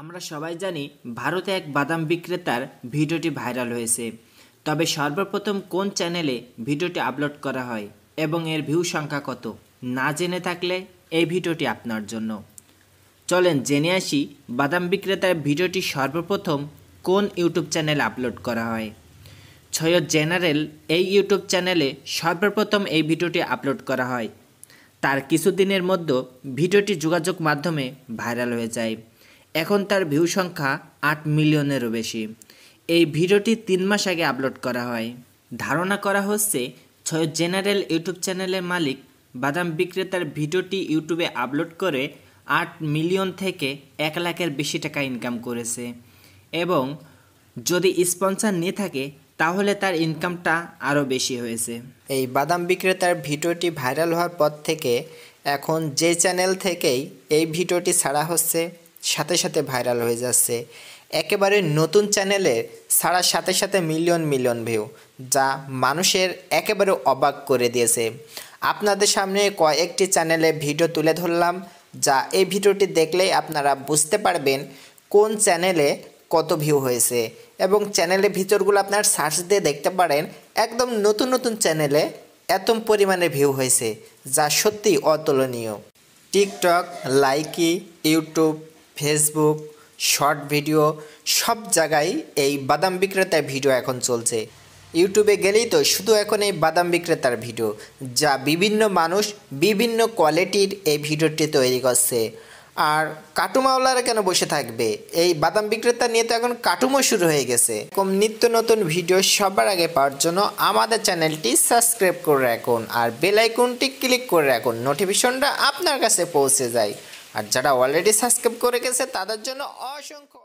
আমরা সবাই জানি ভারতে এক বাদাম বিক্রেতার ভিডিওটি ভাইরাল হয়েছে তবে সর্বপ্রথম কোন চ্যানেলে ভিডিওটি আপলোড করা হয় এবং এর ভিউ সংখ্যা কত না জেনে থাকলে এই ভিডিওটি আপনার জন্য চলেন জেনে আসি বাদাম বিক্রেতার ভিডিওটি সর্বপ্রথম কোন ইউটিউব চ্যানেলে আপলোড করা হয় ছয় জেনারেল এই ইউটিউব চ্যানেলে সর্বপ্রথম এই ভিডিওটি আপলোড করা হয় তার কিছুদিনের মধ্যে ভিডিওটি যোগাযোগ মাধ্যমে ভাইরাল হয়ে যায় এখন তার ভিউ সংখ্যা আট মিলিয়নেরও বেশি এই ভিডিওটি তিন মাস আগে আপলোড করা হয় ধারণা করা হচ্ছে ছয় জেনারেল ইউটিউব চ্যানেলের মালিক বাদাম বিক্রেতার ভিডিওটি ইউটিউবে আপলোড করে আট মিলিয়ন থেকে এক লাখের বেশি টাকা ইনকাম করেছে এবং যদি স্পন্সার নিয়ে থাকে তাহলে তার ইনকামটা আরও বেশি হয়েছে এই বাদাম বিক্রেতার ভিডিওটি ভাইরাল হওয়ার পর থেকে এখন যে চ্যানেল থেকেই এই ভিডিওটি ছাড়া হচ্ছে সাথে সাথে ভাইরাল হয়ে যাচ্ছে একেবারে নতুন চ্যানেলে ছাড়ার সাথে সাথে মিলিয়ন মিলিয়ন ভিউ যা মানুষের একেবারে অবাক করে দিয়েছে আপনাদের সামনে কয়েকটি চ্যানেলে ভিডিও তুলে ধরলাম যা এই ভিডিওটি দেখলেই আপনারা বুঝতে পারবেন কোন চ্যানেলে কত ভিউ হয়েছে এবং চ্যানেলের ভিতরগুলো আপনার সার্চ দিয়ে দেখতে পারেন একদম নতুন নতুন চ্যানেলে এত পরিমাণে ভিউ হয়েছে যা সত্যি অতুলনীয় TikTok Likee YouTube Facebook short video সব জায়গায় এই বাদাম বিক্রেতার ভিডিও এখন চলছে ইউটিউবে গেলেই তো শুধু এখন এই বাদাম বিক্রেতার ভিডিও যা বিভিন্ন মানুষ বিভিন্ন কোয়ালিটির এই ভিডিওটি তৈরি করছে আর কাটুমাওয়ালারা কেন বসে থাকবে এই বাদাম বিক্রেতা নিয়ে তো এখন কাটুমও শুরু হয়ে গেছে এরকম নিত্য নতুন ভিডিও সবার আগে পাওয়ার জন্য আমাদের চ্যানেলটি সাবস্ক্রাইব করে রাখুন আর বেলাইকনটি ক্লিক করে রাখুন নোটিফিকেশনটা আপনার কাছে পৌঁছে যায় আর যারা অলরেডি সাবস্ক্রাইব করে গেছে তাদের জন্য অসংখ্য